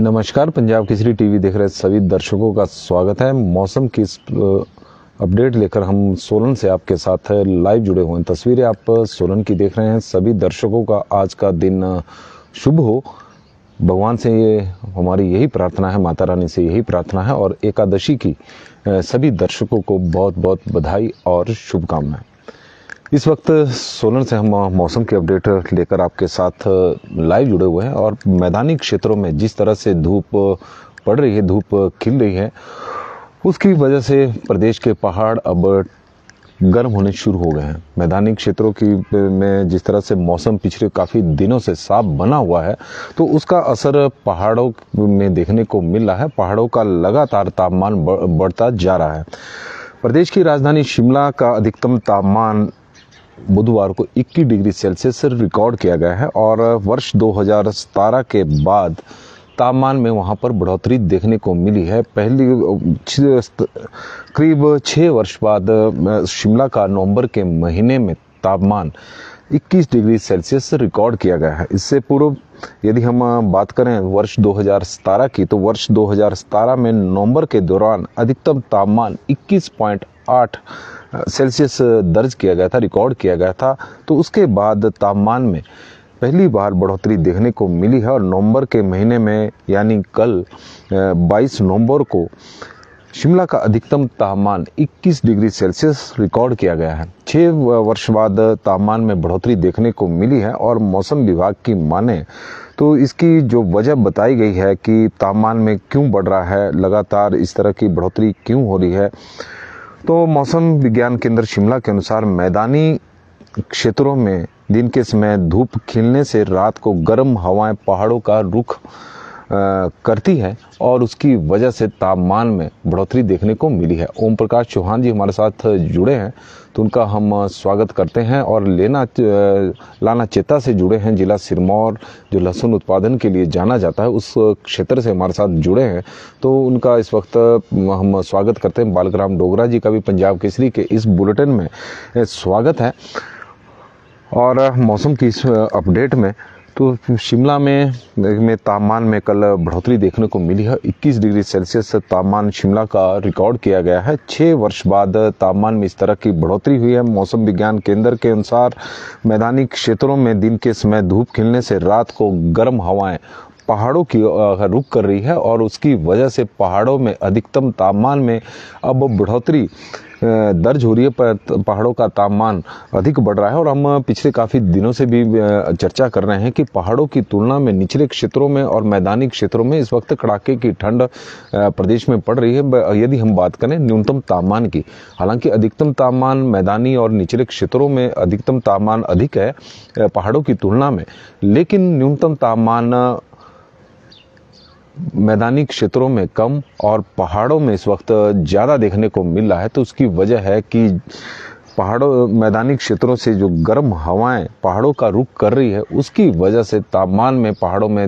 नमस्कार पंजाब केसरी टीवी देख रहे सभी दर्शकों का स्वागत है मौसम की इस अपडेट लेकर हम सोलन से आपके साथ लाइव जुड़े हुए हैं तस्वीरें आप सोलन की देख रहे हैं सभी दर्शकों का आज का दिन शुभ हो भगवान से ये हमारी यही प्रार्थना है माता रानी से यही प्रार्थना है और एकादशी की सभी दर्शकों को बहुत बहुत बधाई और शुभकामनाएं इस वक्त सोलन से हम मौसम के अपडेट लेकर आपके साथ लाइव जुड़े हुए हैं और मैदानी क्षेत्रों में जिस तरह से धूप पड़ रही है धूप खिल रही है उसकी वजह से प्रदेश के पहाड़ अब गर्म होने शुरू हो गए हैं मैदानी क्षेत्रों की में जिस तरह से मौसम पिछले काफ़ी दिनों से साफ बना हुआ है तो उसका असर पहाड़ों में देखने को मिल रहा है पहाड़ों का लगातार तापमान बढ़ता जा रहा है प्रदेश की राजधानी शिमला का अधिकतम तापमान बुधवार को 21 डिग्री सेल्सियस रिकॉर्ड किया गया है और वर्ष 2017 के बाद तापमान में वहाँ पर बढ़ोतरी देखने को मिली है पहली करीब छः वर्ष बाद शिमला का नवंबर के महीने में तापमान 21 डिग्री सेल्सियस रिकॉर्ड किया गया है इससे पूर्व यदि हम बात करें वर्ष 2017 की तो वर्ष 2017 में नवंबर के दौरान अधिकतम तापमान 21.8 सेल्सियस दर्ज किया गया था रिकॉर्ड किया गया था तो उसके बाद तापमान में पहली बार बढ़ोतरी देखने को मिली है और नवंबर के महीने में यानी कल 22 नवंबर को शिमला का अधिकतम तापमान 21 डिग्री सेल्सियस रिकॉर्ड किया गया है छः वर्ष बाद तापमान में बढ़ोतरी देखने को मिली है और मौसम विभाग की माने तो इसकी जो वजह बताई गई है कि तापमान में क्यों बढ़ रहा है लगातार इस तरह की बढ़ोतरी क्यों हो रही है तो मौसम विज्ञान केंद्र शिमला के अनुसार मैदानी क्षेत्रों में दिन के समय धूप खिलने से रात को गर्म हवाएं पहाड़ों का रुख करती है और उसकी वजह से तापमान में बढ़ोतरी देखने को मिली है ओम प्रकाश चौहान जी हमारे साथ जुड़े हैं तो उनका हम स्वागत करते हैं और लेना लाना चेता से जुड़े हैं जिला सिरमौर जो लहसुन उत्पादन के लिए जाना जाता है उस क्षेत्र से हमारे साथ जुड़े हैं तो उनका इस वक्त हम स्वागत करते हैं बालग्राम डोगरा जी का भी पंजाब केसरी के इस बुलेटिन में स्वागत है और मौसम की इस अपडेट में तो शिमला में में तापमान में कल बढ़ोतरी देखने को मिली है 21 डिग्री सेल्सियस तापमान शिमला का रिकॉर्ड किया गया है छः वर्ष बाद तापमान में इस तरह की बढ़ोतरी हुई है मौसम विज्ञान केंद्र के अनुसार मैदानी क्षेत्रों में दिन के समय धूप खिलने से रात को गर्म हवाएं पहाड़ों की रुक कर रही है और उसकी वजह से पहाड़ों में अधिकतम तापमान में अब बढ़ोतरी दर्ज हो रही है पहाड़ों का तापमान अधिक बढ़ रहा है और हम पिछले काफ़ी दिनों से भी चर्चा कर रहे हैं कि पहाड़ों की तुलना में निचले क्षेत्रों में और मैदानी क्षेत्रों में इस वक्त कड़ाके की ठंड प्रदेश में पड़ रही है यदि हम बात करें न्यूनतम तापमान की हालांकि अधिकतम तापमान मैदानी और निचले क्षेत्रों में अधिकतम तापमान अधिक है पहाड़ों की तुलना में लेकिन न्यूनतम तापमान मैदानी क्षेत्रों में कम और पहाड़ों में इस वक्त ज़्यादा देखने को मिल रहा है तो उसकी वजह है कि पहाड़ों मैदानी क्षेत्रों से जो गर्म हवाएं पहाड़ों का रुख कर रही है उसकी वजह से तापमान में पहाड़ों में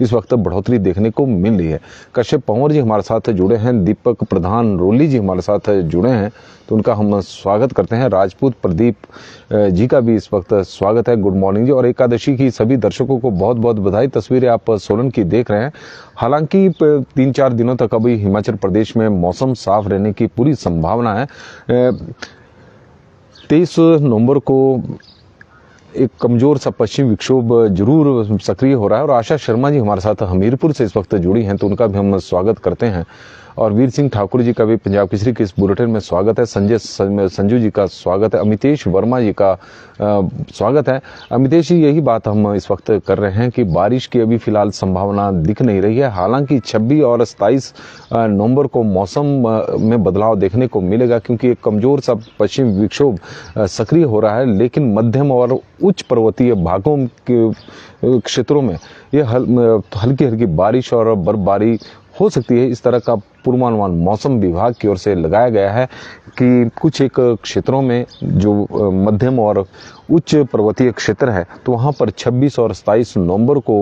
इस वक्त बढ़ोतरी देखने को मिल रही है कश्यप पंवर जी हमारे साथ जुड़े हैं दीपक प्रधान रोली जी हमारे साथ जुड़े हैं तो उनका हम स्वागत करते हैं राजपूत प्रदीप जी का भी इस वक्त स्वागत है गुड मॉर्निंग जी और एकादशी की सभी दर्शकों को बहुत बहुत बधाई तस्वीरें आप सोलन की देख रहे हैं हालांकि तीन चार दिनों तक अभी हिमाचल प्रदेश में मौसम साफ रहने की पूरी संभावना है तेईस नवंबर को एक कमज़ोर सा पश्चिम विक्षोभ जरूर सक्रिय हो रहा है और आशा शर्मा जी हमारे साथ हमीरपुर से इस वक्त जुड़ी हैं तो उनका भी हम स्वागत करते हैं और वीर सिंह ठाकुर जी का भी पंजाब केसरी के इस बुलेटिन में स्वागत है संजय संजू जी का स्वागत है अमितेश वर्मा जी का स्वागत है अमितेश जी यही बात हम इस वक्त कर रहे हैं कि बारिश की अभी फिलहाल संभावना दिख नहीं रही है हालांकि छब्बीस और सताईस नवंबर को मौसम में बदलाव देखने को मिलेगा क्योंकि एक कमजोर सा पश्चिम विक्षोभ सक्रिय हो रहा है लेकिन मध्यम और उच्च पर्वतीय भागों के क्षेत्रों में यह हल, हल्की हल्की बारिश और बर्फबारी हो सकती है इस तरह का पूर्वानुमान मौसम विभाग की ओर से लगाया गया है कि कुछ एक क्षेत्रों में जो मध्यम और उच्च पर्वतीय क्षेत्र है तो वहाँ पर 26 और 27 नवंबर को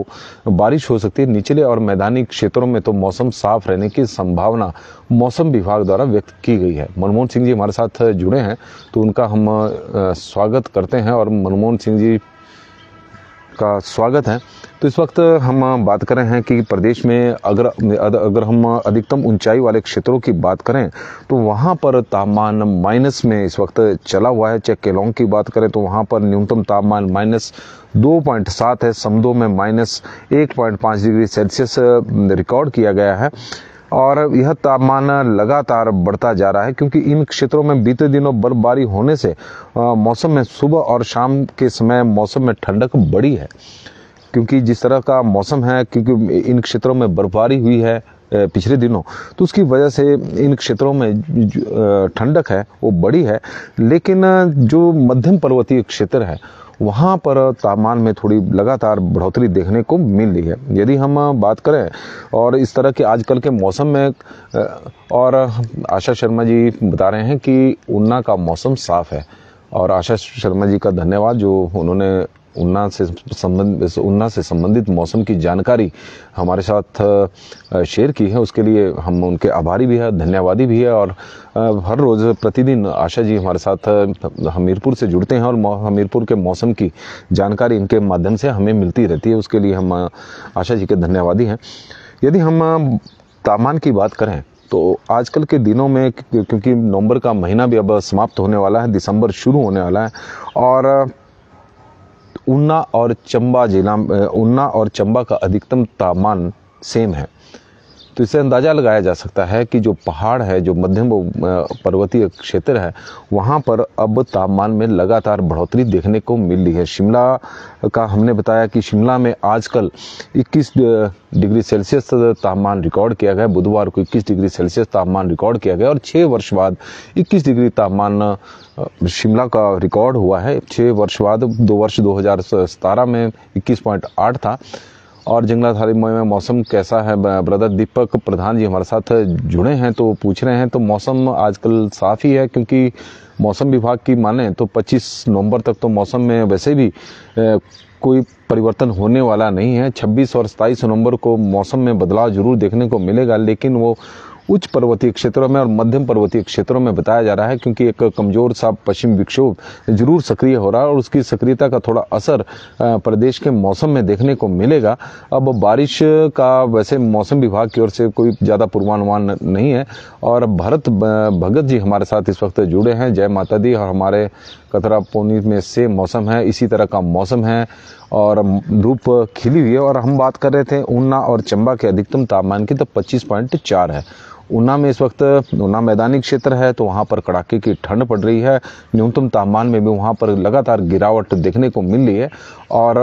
बारिश हो सकती है निचले और मैदानी क्षेत्रों में तो मौसम साफ रहने की संभावना मौसम विभाग द्वारा व्यक्त की गई है मनमोहन सिंह जी हमारे साथ जुड़े हैं तो उनका हम स्वागत करते हैं और मनमोहन सिंह जी का स्वागत है तो इस वक्त हम बात कर रहे हैं कि प्रदेश में अगर अगर हम अधिकतम ऊंचाई वाले क्षेत्रों की बात करें तो वहाँ पर तापमान माइनस में इस वक्त चला हुआ है चाहे केलोंग की बात करें तो वहाँ पर न्यूनतम तापमान माइनस दो पॉइंट सात है समदो में माइनस एक पॉइंट पाँच डिग्री सेल्सियस रिकॉर्ड किया गया है और यह तापमान लगातार बढ़ता जा रहा है क्योंकि इन क्षेत्रों में बीते दिनों बर्फबारी होने से मौसम में सुबह और शाम के समय मौसम में ठंडक बढ़ी है क्योंकि जिस तरह का मौसम है क्योंकि इन क्षेत्रों में बर्फबारी हुई है पिछले दिनों तो उसकी वजह से इन क्षेत्रों में ठंडक है वो बड़ी है लेकिन जो मध्यम पर्वतीय क्षेत्र है वहाँ पर तापमान में थोड़ी लगातार बढ़ोतरी देखने को मिल रही है यदि हम बात करें और इस तरह के आजकल के मौसम में और आशा शर्मा जी बता रहे हैं कि ऊना का मौसम साफ़ है और आशा शर्मा जी का धन्यवाद जो उन्होंने उन्ना से संबंध उन्ना से संबंधित मौसम की जानकारी हमारे साथ शेयर की है उसके लिए हम उनके आभारी भी है धन्यवादी भी है और हर रोज़ प्रतिदिन आशा जी हमारे साथ हमीरपुर से जुड़ते हैं और हमीरपुर के मौसम की जानकारी इनके माध्यम से हमें मिलती रहती है उसके लिए हम आशा जी के धन्यवादी हैं यदि हम तापमान की बात करें तो आजकल के दिनों में क्योंकि नवंबर का महीना भी अब समाप्त होने वाला है दिसंबर शुरू होने वाला है और ऊना और चंबा जिला ऊना और चंबा का अधिकतम तापमान सेम है तो इससे अंदाज़ा लगाया जा सकता है कि जो पहाड़ है जो मध्यम पर्वतीय क्षेत्र है वहाँ पर अब तापमान में लगातार बढ़ोतरी देखने को मिल रही है शिमला का हमने बताया कि शिमला में आजकल 21 डिग्री सेल्सियस तापमान रिकॉर्ड किया गया बुधवार को 21 डिग्री सेल्सियस तापमान रिकॉर्ड किया गया और छः वर्ष बाद 21 डिग्री तापमान शिमला का रिकॉर्ड हुआ है छः वर्ष बाद दो वर्ष दो में 21.8 था और जंगलाधारी में मौसम कैसा है ब्रदर दीपक प्रधान जी हमारे साथ जुड़े हैं तो पूछ रहे हैं तो मौसम आजकल साफ ही है क्योंकि मौसम विभाग की माने तो 25 नवंबर तक तो मौसम में वैसे भी कोई परिवर्तन होने वाला नहीं है 26 और 27 नवंबर को मौसम में बदलाव जरूर देखने को मिलेगा लेकिन वो उच्च पर्वतीय क्षेत्रों में और मध्यम पर्वतीय क्षेत्रों में बताया जा रहा है क्योंकि एक कमज़ोर सा पश्चिम विक्षोभ जरूर सक्रिय हो रहा है और उसकी सक्रियता का थोड़ा असर प्रदेश के मौसम में देखने को मिलेगा अब बारिश का वैसे मौसम विभाग की ओर से कोई ज़्यादा पूर्वानुमान नहीं है और भरत भगत जी हमारे साथ इस वक्त जुड़े हैं जय माता दी और हमारे कतरा पोनी में से मौसम है इसी तरह का मौसम है और धूप खिली हुई है और हम बात कर रहे थे ऊना और चंबा के अधिकतम तापमान की तो 25.4 है ऊना में इस वक्त ऊना मैदानी क्षेत्र है तो वहाँ पर कड़ाके की ठंड पड़ रही है न्यूनतम तापमान में भी वहाँ पर लगातार गिरावट देखने को मिल रही है और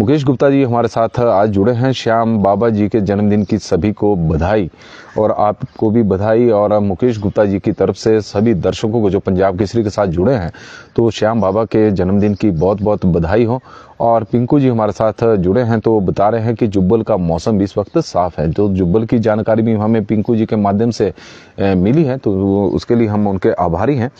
मुकेश गुप्ता जी हमारे साथ आज जुड़े हैं श्याम बाबा जी के जन्मदिन की सभी को बधाई और आपको भी बधाई और मुकेश गुप्ता जी की तरफ से सभी दर्शकों को जो पंजाब केसरी के साथ जुड़े हैं तो श्याम बाबा के जन्मदिन की बहुत बहुत बधाई हो और पिंकू जी हमारे साथ जुड़े हैं तो बता रहे हैं कि जुब्बल का मौसम इस वक्त साफ है तो जुब्बल की जानकारी भी हमें पिंकू जी के माध्यम से मिली है तो उसके लिए हम उनके आभारी हैं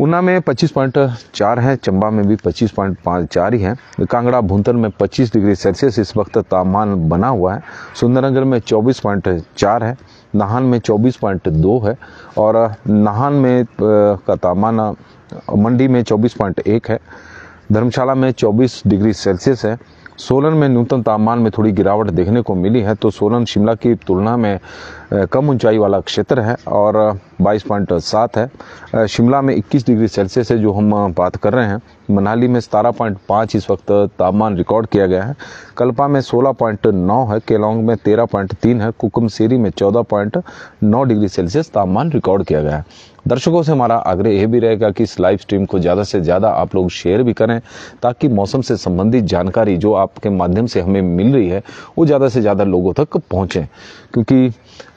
ऊना में पच्चीस पॉइंट चार है चंबा में भी पच्चीस पॉइंट पाँच चार ही है कांगड़ा भुंतन में 25 डिग्री सेल्सियस इस वक्त तापमान बना हुआ है सुंदरनगर में चौबीस पॉइंट चार है नाहन में चौबीस पॉइंट दो है और नाहन में का तापमान मंडी में चौबीस पॉइंट एक है धर्मशाला में 24 डिग्री सेल्सियस है सोलन में न्यूनतम तापमान में थोड़ी गिरावट देखने को मिली है तो सोलन शिमला की तुलना में कम ऊंचाई वाला क्षेत्र है और 22.7 है शिमला में 21 डिग्री सेल्सियस है जो हम बात कर रहे हैं मनाली में सतारह पॉइंट पाँच इस वक्त तापमान रिकॉर्ड किया गया है कल्पा में सोलह पॉइंट नौ है केलोंग में तेरह पॉइंट तीन है कुकुमसेरी में चौदह पॉइंट नौ डिग्री सेल्सियस तापमान रिकॉर्ड किया गया है दर्शकों से हमारा आग्रह यह भी रहेगा कि इस लाइव स्ट्रीम को ज़्यादा से ज़्यादा आप लोग शेयर भी करें ताकि मौसम से संबंधित जानकारी जो आपके माध्यम से हमें मिल रही है वो ज़्यादा से ज़्यादा लोगों तक पहुँचें क्योंकि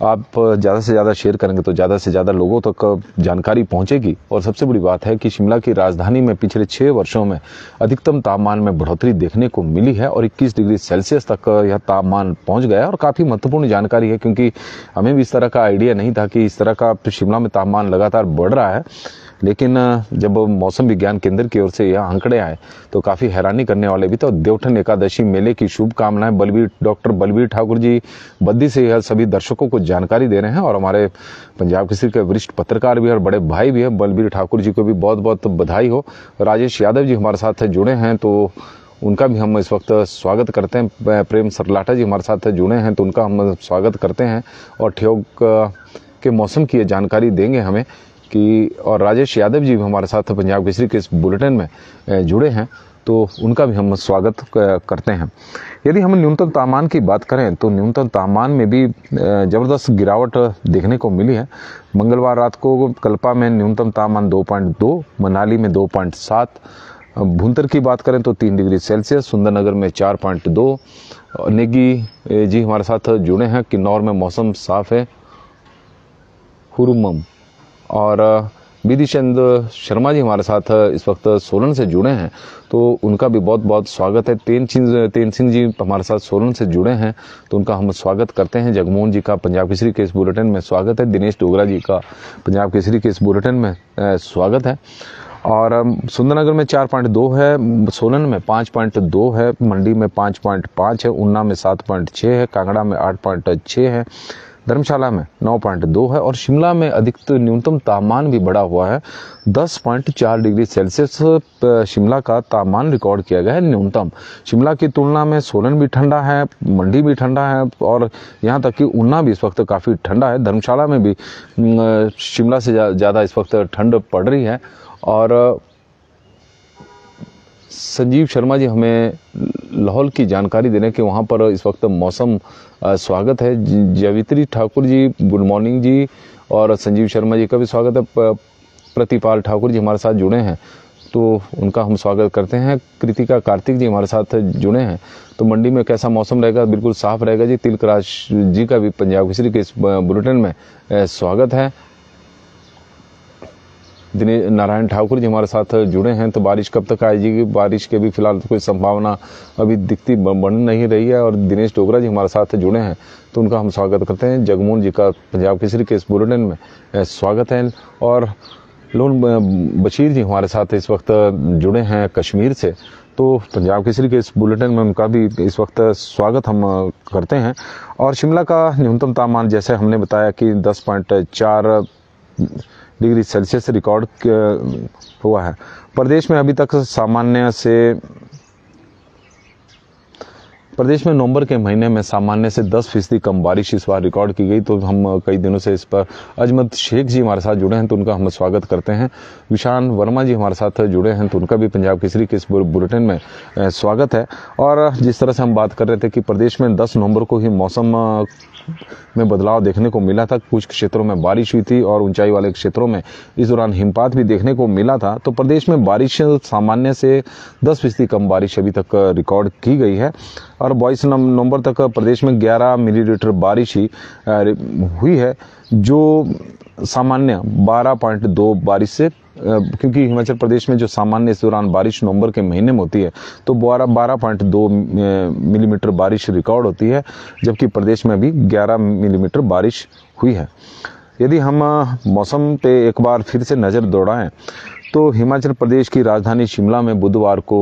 आप ज़्यादा से ज़्यादा शेयर करेंगे तो ज़्यादा से ज़्यादा लोगों तक जानकारी पहुँचेगी और सबसे बड़ी बात है कि शिमला की राजधानी में पिछले छः वर्षों में अधिकतम तापमान में बढ़ोतरी देखने को मिली है और इक्कीस डिग्री सेल्सियस तक यह तापमान पहुँच गया और काफ़ी महत्वपूर्ण जानकारी है क्योंकि हमें भी इस तरह का आइडिया नहीं था कि इस तरह का शिमला में तापमान लगातार बढ़ रहा है लेकिन जब मौसम विज्ञान केंद्र की ओर से यह आंकड़े आए तो काफ़ी हैरानी करने वाले भी तो देवठन एकादशी मेले की शुभकामनाएं बलबीर डॉक्टर बलबीर ठाकुर जी बद्दी से यह सभी दर्शकों को जानकारी दे रहे हैं और हमारे पंजाब केसरी के वरिष्ठ पत्रकार भी और बड़े भाई भी हैं बलबीर ठाकुर जी को भी बहुत बहुत बधाई हो राजेश यादव जी हमारे साथ जुड़े हैं तो उनका भी हम इस वक्त स्वागत करते हैं प्रेम सरलाटा जी हमारे साथ जुड़े हैं तो उनका हम स्वागत करते हैं और ठियोग के मौसम की ये जानकारी देंगे हमें कि और राजेश यादव जी भी हमारे साथ पंजाब केसरी के इस बुलेटिन में जुड़े हैं तो उनका भी हम स्वागत करते हैं यदि हम न्यूनतम तापमान की बात करें तो न्यूनतम तापमान में भी ज़बरदस्त गिरावट देखने को मिली है मंगलवार रात को कल्पा में न्यूनतम तापमान 2.2 मनाली में 2.7 भुंतर की बात करें तो तीन डिग्री सेल्सियस सुंदरनगर में चार पॉइंट दो नेगी जी हमारे साथ जुड़े हैं किन्नौर में मौसम साफ है हुरुमम और बीदी चंद शर्मा जी हमारे साथ इस वक्त सोलन से जुड़े हैं तो उनका भी बहुत बहुत स्वागत है तेन सिंह तेन सिंह जी हमारे साथ सोलन से जुड़े हैं तो उनका हम स्वागत करते हैं जगमोहन जी का पंजाब केसरी के इस बुलेटिन में स्वागत है दिनेश डोगरा जी का पंजाब केसरी के इस बुलेटिन में स्वागत है और सुंदरनगर में चार पॉइंट दो है सोलन में पाँच पॉइंट दो है मंडी में पाँच पॉइंट पाँच है ऊना में सात पॉइंट छः है कांगड़ा में आठ पॉइंट छः है धर्मशाला में नौ पॉइंट दो है और शिमला में अधिकतम न्यूनतम तापमान भी बढ़ा हुआ है दस पॉइंट चार डिग्री सेल्सियस शिमला का तापमान रिकॉर्ड किया गया है न्यूनतम शिमला की तुलना में सोलन भी ठंडा है मंडी भी ठंडा है और यहाँ तक कि ऊना भी इस वक्त काफ़ी ठंडा है धर्मशाला में भी शिमला से ज़्यादा जा, इस वक्त ठंड पड़ रही है और संजीव शर्मा जी हमें लाहौल की जानकारी देने के वहाँ पर इस वक्त मौसम स्वागत है जवित्री ठाकुर जी गुड मॉर्निंग जी और संजीव शर्मा जी का भी स्वागत है प्रतिपाल ठाकुर जी हमारे साथ जुड़े हैं तो उनका हम स्वागत करते हैं कृतिका कार्तिक जी हमारे साथ जुड़े हैं तो मंडी में कैसा मौसम रहेगा बिल्कुल साफ रहेगा जी तिलकराज जी का भी पंजाब केसरी के इस बुलेटिन में स्वागत है दिनेश नारायण ठाकुर जी हमारे साथ जुड़े हैं तो बारिश कब तक आएगी बारिश के भी फिलहाल तो कोई संभावना अभी दिखती बन नहीं रही है और दिनेश डोगरा जी हमारे साथ जुड़े हैं तो उनका हम स्वागत करते हैं जगमोहन जी का पंजाब केसरी के इस बुलेटिन में स्वागत है और लोन बशीर जी हमारे साथ इस वक्त जुड़े हैं कश्मीर से तो पंजाब केसरी के इस बुलेटिन में उनका भी इस वक्त स्वागत हम करते हैं और शिमला का न्यूनतम तापमान जैसे हमने बताया कि चार डिग्री सेल्सियस रिकॉर्ड हुआ है प्रदेश में अभी तक सामान्य से प्रदेश में नवंबर के महीने में सामान्य से 10 फीसदी कम बारिश इस बार रिकॉर्ड की गई तो हम कई दिनों से इस पर अजमत शेख जी हमारे साथ जुड़े हैं तो उनका हम स्वागत करते हैं विशान वर्मा जी हमारे साथ जुड़े हैं तो उनका भी पंजाब केसरी के इस बुलेटिन में स्वागत है और जिस तरह से हम बात कर रहे थे कि प्रदेश में दस नवम्बर को ही मौसम में बदलाव देखने को मिला था कुछ क्षेत्रों में बारिश हुई थी और ऊंचाई वाले क्षेत्रों में इस दौरान हिमपात भी देखने को मिला था तो प्रदेश में बारिश सामान्य से दस फीसदी कम बारिश अभी तक रिकॉर्ड की गई है और बाईस नवंबर तक प्रदेश में 11 मिलीलीटर बारिश ही हुई है जो सामान्य 12.2 बारिश से क्योंकि हिमाचल प्रदेश में जो सामान्य इस दौरान बारिश नवंबर के महीने में होती है तो बारह बारह पॉइंट दो मिलीमीटर बारिश रिकॉर्ड होती है जबकि प्रदेश में भी ग्यारह मिलीमीटर बारिश हुई है यदि हम मौसम पे एक बार फिर से नज़र दौड़ाएं तो हिमाचल प्रदेश की राजधानी शिमला में बुधवार को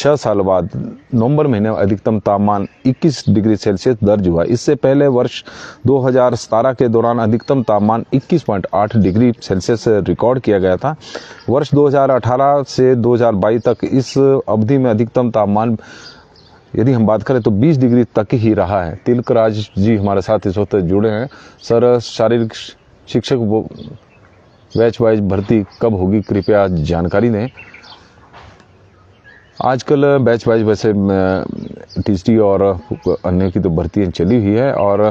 छः साल बाद नवंबर महीने में अधिकतम तापमान 21 डिग्री सेल्सियस दर्ज हुआ इससे पहले वर्ष दो के दौरान अधिकतम तापमान 21.8 डिग्री सेल्सियस रिकॉर्ड किया गया था वर्ष 2018 से 2022 तक इस अवधि में अधिकतम तापमान यदि हम बात करें तो 20 डिग्री तक ही रहा है तिलक राज जी हमारे साथ इस वक्त जुड़े हैं सर शारीरिक शिक्षक बैच वाइज भर्ती कब होगी कृपया जानकारी दें आजकल बैच वाइज वैसे टी और अन्य की तो भर्तियाँ चली हुई है और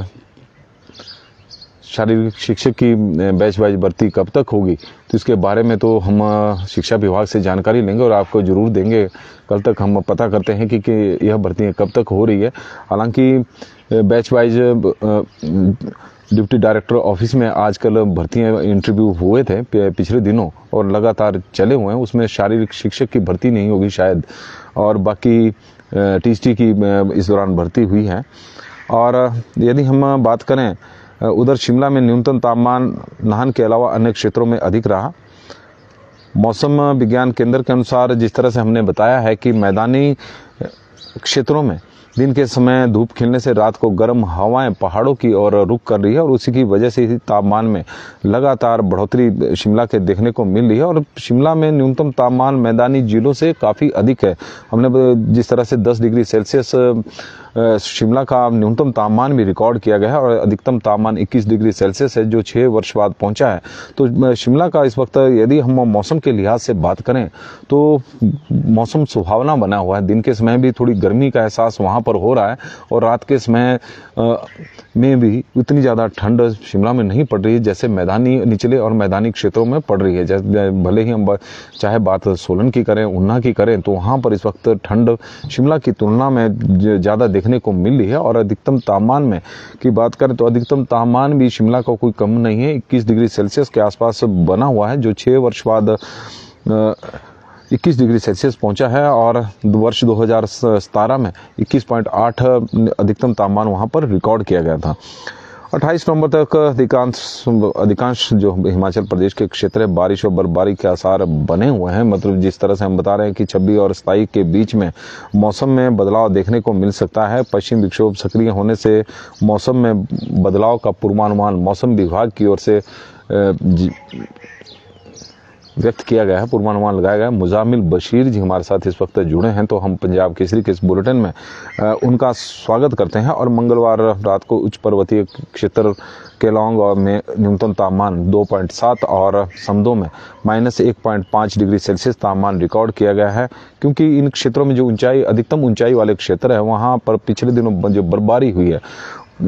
शारीरिक शिक्षक की बैच वाइज भर्ती कब तक होगी तो इसके बारे में तो हम शिक्षा विभाग से जानकारी लेंगे और आपको ज़रूर देंगे कल तक हम पता करते हैं कि, कि यह भर्तियाँ कब तक हो रही है हालांकि batch wise deputy director office में आजकल भर्तियां इंटरव्यू हुए थे पिछले दिनों और लगातार चले हुए हैं उसमें शारीरिक शिक्षक की भर्ती नहीं होगी शायद और बाकी टीचटी की इस दौरान भर्ती हुई है और यदि हम बात करें उधर शिमला में न्यूनतम तापमान नाहन के अलावा अन्य क्षेत्रों में अधिक रहा मौसम विज्ञान केंद्र के अनुसार जिस तरह से हमने बताया है कि मैदानी क्षेत्रों में दिन के समय धूप खिलने से रात को गर्म हवाएं पहाड़ों की ओर रुक कर रही है और उसी की वजह से इसी तापमान में लगातार बढ़ोतरी शिमला के देखने को मिल रही है और शिमला में न्यूनतम तापमान मैदानी जिलों से काफ़ी अधिक है हमने जिस तरह से 10 डिग्री सेल्सियस शिमला का न्यूनतम तापमान भी रिकॉर्ड किया गया है और अधिकतम तापमान 21 डिग्री सेल्सियस है जो छः वर्ष बाद पहुंचा है तो शिमला का इस वक्त यदि हम मौसम के लिहाज से बात करें तो मौसम सुहावना बना हुआ है दिन के समय भी थोड़ी गर्मी का एहसास वहाँ पर हो रहा है और रात के समय में भी उतनी ज़्यादा ठंड शिमला में नहीं पड़ रही है जैसे मैदानी निचले और मैदानी क्षेत्रों में पड़ रही है जैसे भले ही हम चाहे बात सोलन की करें ऊना की करें तो वहाँ पर इस वक्त ठंड शिमला की तुलना में ज़्यादा देखने को मिली है और अधिकतम तापमान में की बात करें तो अधिकतम तापमान भी शिमला का कोई कम नहीं है इक्कीस डिग्री सेल्सियस के आसपास बना हुआ है जो छः वर्ष बाद इक्कीस डिग्री सेल्सियस पहुंचा है और वर्ष दो में 21.8 अधिकतम तापमान वहां पर रिकॉर्ड किया गया था 28 नवंबर तक अधिकांश अधिकांश जो हिमाचल प्रदेश के क्षेत्र है बारिश और बर्फबारी के आसार बने हुए हैं मतलब जिस तरह से हम बता रहे हैं कि छब्बीस और सताईस के बीच में मौसम में बदलाव देखने को मिल सकता है पश्चिम विक्षोभ सक्रिय होने से मौसम में बदलाव का पूर्वानुमान मौसम विभाग की ओर से व्यक्त किया गया है पूर्वानुमान लगाया गया है मुजामिल बशीर जी हमारे साथ इस वक्त जुड़े हैं तो हम पंजाब केसरी के इस बुलेटिन में उनका स्वागत करते हैं और मंगलवार रात को उच्च पर्वतीय क्षेत्र केलोंग में न्यूनतम तापमान 2.7 और समदो में माइनस एक डिग्री सेल्सियस तापमान रिकॉर्ड किया गया है क्योंकि इन क्षेत्रों में जो ऊंचाई अधिकतम ऊंचाई वाले क्षेत्र है वहाँ पर पिछले दिनों जो बर्फबारी हुई है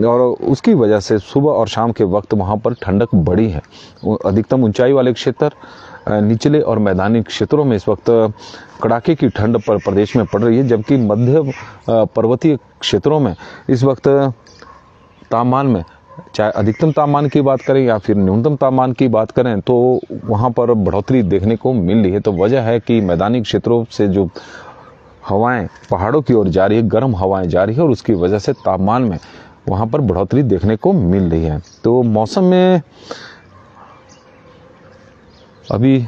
और उसकी वजह से सुबह और शाम के वक्त वहाँ पर ठंडक बढ़ी है अधिकतम ऊंचाई वाले क्षेत्र निचले और मैदानी क्षेत्रों में इस वक्त कड़ाके की ठंड पर प्रदेश में पड़ रही है जबकि मध्य पर्वतीय क्षेत्रों में इस वक्त तापमान में चाहे अधिकतम तापमान की बात करें या फिर न्यूनतम तापमान की बात करें तो वहाँ पर बढ़ोतरी देखने को मिल रही है तो वजह है कि मैदानी क्षेत्रों से जो हवाएं पहाड़ों की ओर जा रही है गर्म हवाएं जा रही है और उसकी वजह से तापमान में वहाँ पर बढ़ोतरी देखने को मिल रही है तो मौसम में अभी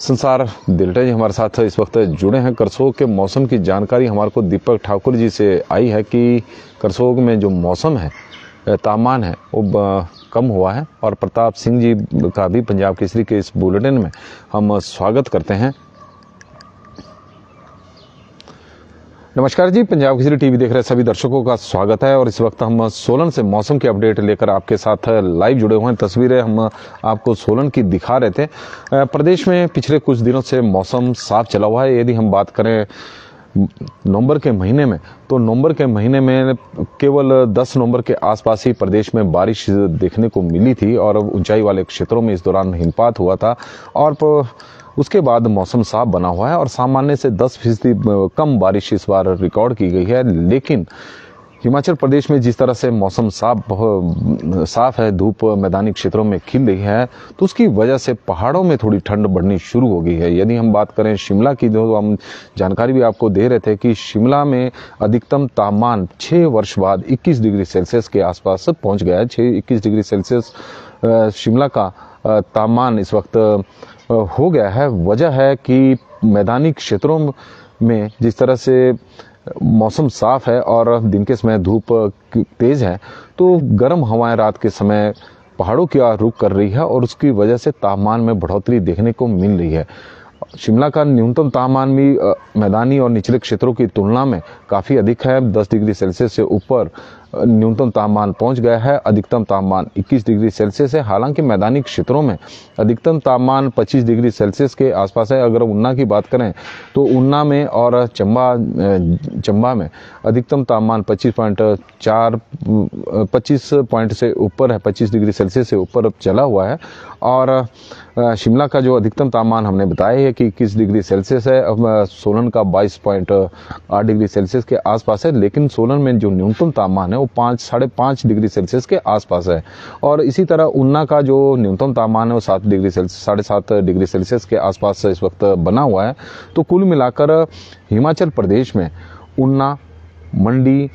संसार दिल्टा जी हमारे साथ इस वक्त जुड़े हैं करसोग के मौसम की जानकारी हमारे को दीपक ठाकुर जी से आई है कि करसोग में जो मौसम है तापमान है वो कम हुआ है और प्रताप सिंह जी का भी पंजाब केसरी के इस बुलेटिन में हम स्वागत करते हैं नमस्कार जी पंजाब केसरी टीवी देख रहे सभी दर्शकों का स्वागत है और इस वक्त हम सोलन से मौसम के अपडेट लेकर आपके साथ लाइव जुड़े हुए हैं तस्वीरें हम आपको सोलन की दिखा रहे थे प्रदेश में पिछले कुछ दिनों से मौसम साफ चला हुआ है यदि हम बात करें नवंबर के महीने में तो नवंबर के महीने में केवल 10 नवंबर के आसपास ही प्रदेश में बारिश देखने को मिली थी और ऊंचाई वाले क्षेत्रों में इस दौरान हिमपात हुआ था और उसके बाद मौसम साफ बना हुआ है और सामान्य से दस फीसदी कम बारिश इस बार रिकॉर्ड की गई है लेकिन हिमाचल प्रदेश में जिस तरह से मौसम साफ साफ है धूप मैदानी क्षेत्रों में खिल रही है तो उसकी वजह से पहाड़ों में थोड़ी ठंड बढ़नी शुरू हो गई है यदि हम बात करें शिमला की जो तो हम जानकारी भी आपको दे रहे थे कि शिमला में अधिकतम तापमान छः वर्ष बाद 21 डिग्री सेल्सियस के आसपास पहुंच गया है छः इक्कीस डिग्री सेल्सियस शिमला का तापमान इस वक्त हो गया है वजह है कि मैदानी क्षेत्रों में जिस तरह से मौसम साफ है और दिन के समय धूप तेज़ है तो गर्म हवाएं रात के समय पहाड़ों की ओर रुख कर रही है और उसकी वजह से तापमान में बढ़ोतरी देखने को मिल रही है शिमला का न्यूनतम तापमान भी मैदानी और निचले क्षेत्रों की तुलना में काफ़ी अधिक है 10 डिग्री सेल्सियस से ऊपर न्यूनतम तापमान पहुंच गया है अधिकतम तापमान 21 डिग्री सेल्सियस है हालांकि मैदानी क्षेत्रों में अधिकतम तापमान 25 डिग्री सेल्सियस के आसपास है अगर उन्ना की बात करें तो उन्ना में और चंबा चंबा में अधिकतम तापमान 25.4 25 पॉइंट से ऊपर है 25 डिग्री सेल्सियस से ऊपर चला हुआ है और शिमला का जो अधिकतम तापमान हमने बताया है कि इक्कीस डिग्री सेल्सियस है अब सोलन का बाईस पॉइंट आठ डिग्री सेल्सियस के आसपास है लेकिन सोलन में जो न्यूनतम तापमान है वो पाँच साढ़े पाँच डिग्री सेल्सियस के आसपास है और इसी तरह ऊना का जो न्यूनतम तापमान है वो सात डिग्री सेल्सियस साढ़े सात डिग्री सेल्सियस के आसपास इस वक्त बना हुआ है तो कुल मिलाकर हिमाचल प्रदेश में ऊना मंडी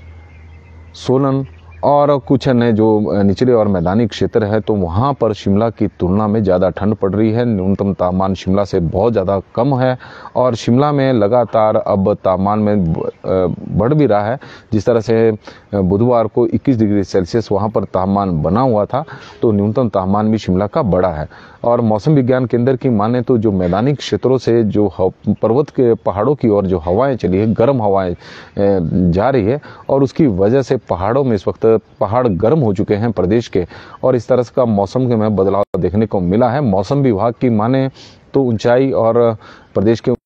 सोलन और कुछ अन्य जो निचले और मैदानी क्षेत्र है तो वहाँ पर शिमला की तुलना में ज़्यादा ठंड पड़ रही है न्यूनतम तापमान शिमला से बहुत ज़्यादा कम है और शिमला में लगातार अब तापमान में बढ़ भी रहा है जिस तरह से बुधवार को 21 डिग्री सेल्सियस वहाँ पर तापमान बना हुआ था तो न्यूनतम तापमान भी शिमला का बड़ा है और मौसम विज्ञान केंद्र की माने तो जो मैदानी क्षेत्रों से जो पर्वत के पहाड़ों की ओर जो हवाएं चली है गर्म हवाएं जा रही है और उसकी वजह से पहाड़ों में इस वक्त पहाड़ गर्म हो चुके हैं प्रदेश के और इस तरह का मौसम के में बदलाव देखने को मिला है मौसम विभाग की माने तो ऊंचाई और प्रदेश के